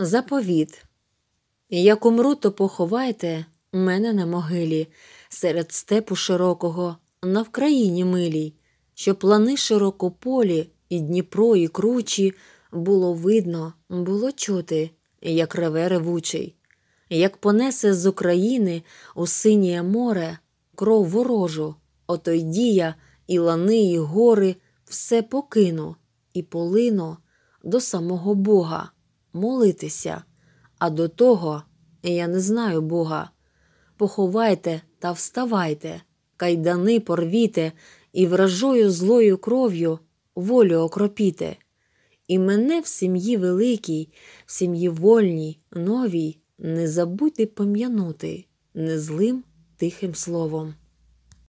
Заповіт Як умру, то поховайте мене на могилі, серед степу широкого, на Вкраїні милій, щоб плани широкополі, і Дніпро, і кручі було видно, було чути, як реве ревучий, як понесе з України у синє море кров ворожу, ото й дія, і лани, і гори все покину і полину до самого Бога молитися, а до того я не знаю Бога. Поховайте та вставайте, кайдани порвіте і вражою злою кров'ю волю окропіте. І мене в сім'ї великій, в сім'ї вольній, новій, не забудьте пом'янути незлим тихим словом.